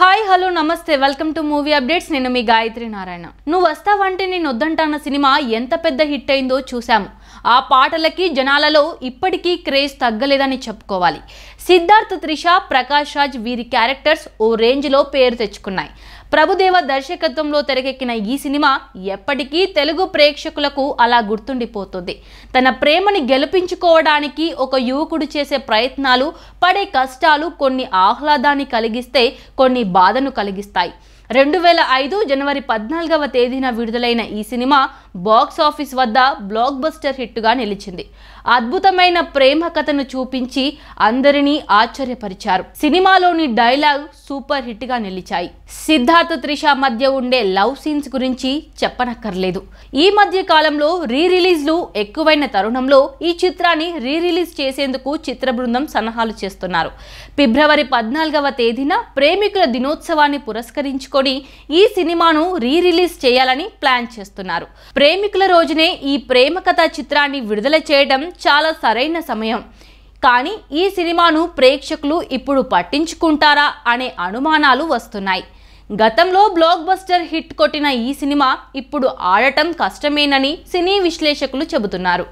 hi hello నమస్తే welcome to movie updates నేను మీ గాయత్రి నారాయణ నువ్వు వస్తావంటే నేను వద్దంటాన్న సినిమా ఎంత పెద్ద హిట్ అయిందో చూశాము ఆ పాటలకి జనాలలో ఇప్పటికీ క్రేజ్ తగ్గలేదని చెప్పుకోవాలి సిద్ధార్థ త్రిష ప్రకాష్ రాజ్ వీరి క్యారెక్టర్స్ ఓ రేంజ్లో పేరు తెచ్చుకున్నాయి ప్రభుదేవ దర్శకత్వంలో తెరకెక్కిన ఈ సినిమా ఎప్పటికీ తెలుగు ప్రేక్షకులకు అలా గుర్తుండిపోతుంది తన ప్రేమని గెలిపించుకోవడానికి ఒక యువకుడు చేసే ప్రయత్నాలు పడే కష్టాలు కొన్ని ఆహ్లాదాన్ని కలిగిస్తే కొన్ని బాధను కలిగిస్తాయి రెండు వేల ఐదు జనవరి పద్నాలుగవ తేదీన విడుదలైన ఈ సినిమా బాక్స్ ఆఫీస్ వద్ద బ్లాక్ బస్టర్ హిట్గా నిలిచింది అద్భుతమైన ప్రేమ కథను చూపించి అందరినీ ఆశ్చర్యపరిచారు సినిమాలోని డైలాగ్ సూపర్ హిట్గా నిలిచాయి సిద్ధార్థ్ సిద్ధార్థ్ త్రిష మధ్య ఉండే లవ్ సీన్స్ గురించి చెప్పనక్కర్లేదు ఈ మధ్య కాలంలో రీ ఎక్కువైన తరుణంలో ఈ చిత్రాన్ని రీ రిలీజ్ చేసేందుకు చిత్ర బృందం సన్నాహాలు చేస్తున్నారు ఫిబ్రవరి పద్నాలుగవ తేదీన ప్రేమికుల దినోత్సవాన్ని పురస్కరించుకొని ఈ సినిమాను రీ రిలీజ్ చేయాలని ప్లాన్ చేస్తున్నారు ప్రేమికుల రోజునే ఈ ప్రేమ కథ చిత్రాన్ని విడుదల చేయడం చాలా సరైన సమయం కానీ ఈ సినిమాను ప్రేక్షకులు ఇప్పుడు పట్టించుకుంటారా అనే అనుమానాలు వస్తున్నాయి గతంలో బ్లాక్ బస్టర్ హిట్ కొట్టిన ఈ సినిమా ఇప్పుడు ఆడటం కష్టమేనని సినీ విశ్లేషకులు చెబుతున్నారు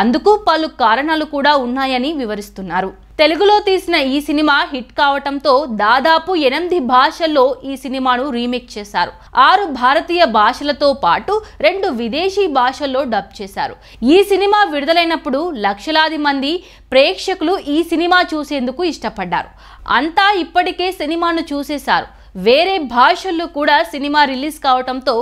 అందుకు పలు కారణాలు కూడా ఉన్నాయని వివరిస్తున్నారు తెలుగులో తీసిన ఈ సినిమా హిట్ కావటంతో దాదాపు ఎనిమిది భాషల్లో ఈ సినిమాను రీమేక్ చేశారు ఆరు భారతీయ భాషలతో పాటు రెండు విదేశీ భాషల్లో డబ్ చేశారు ఈ సినిమా విడుదలైనప్పుడు లక్షలాది మంది ప్రేక్షకులు ఈ సినిమా చూసేందుకు ఇష్టపడ్డారు అంతా ఇప్పటికే సినిమాను చూసేశారు వేరే భాషల్లో కూడా సినిమా రిలీజ్ కావడంతో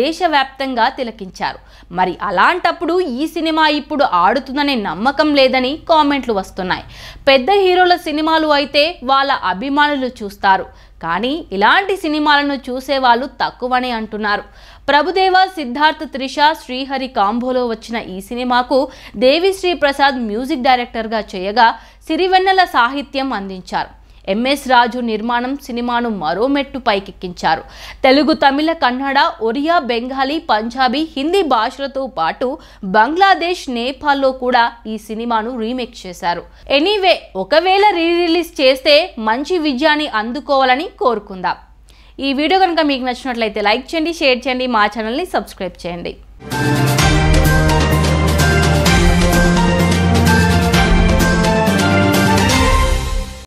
దేశవ్యాప్తంగా తిలకించారు మరి అలాంటప్పుడు ఈ సినిమా ఇప్పుడు ఆడుతుందనే నమ్మకం లేదని కామెంట్లు వస్తున్నాయి పెద్ద హీరోల సినిమాలు అయితే వాళ్ళ అభిమానులు చూస్తారు కానీ ఇలాంటి సినిమాలను చూసే వాళ్ళు తక్కువనే అంటున్నారు ప్రభుదేవ సిద్ధార్థ్ త్రిష శ్రీహరి కాంబోలో వచ్చిన ఈ సినిమాకు దేవిశ్రీ ప్రసాద్ మ్యూజిక్ డైరెక్టర్గా చేయగా సిరివెన్నెల సాహిత్యం అందించారు ఎంఎస్ రాజు నిర్మాణం సినిమాను మరో మెట్టు పైకెక్కించారు తెలుగు తమిళ కన్నడ ఒరియా బెంగాలీ పంజాబీ హిందీ భాషలతో పాటు బంగ్లాదేశ్ నేపాల్లో కూడా ఈ సినిమాను రీమేక్ చేశారు ఎనీవే ఒకవేళ రీ రిలీజ్ చేస్తే మంచి విజయాన్ని అందుకోవాలని కోరుకుందాం ఈ వీడియో కనుక మీకు నచ్చినట్లయితే లైక్ చేయండి షేర్ చేయండి మా ఛానల్ని సబ్స్క్రైబ్ చేయండి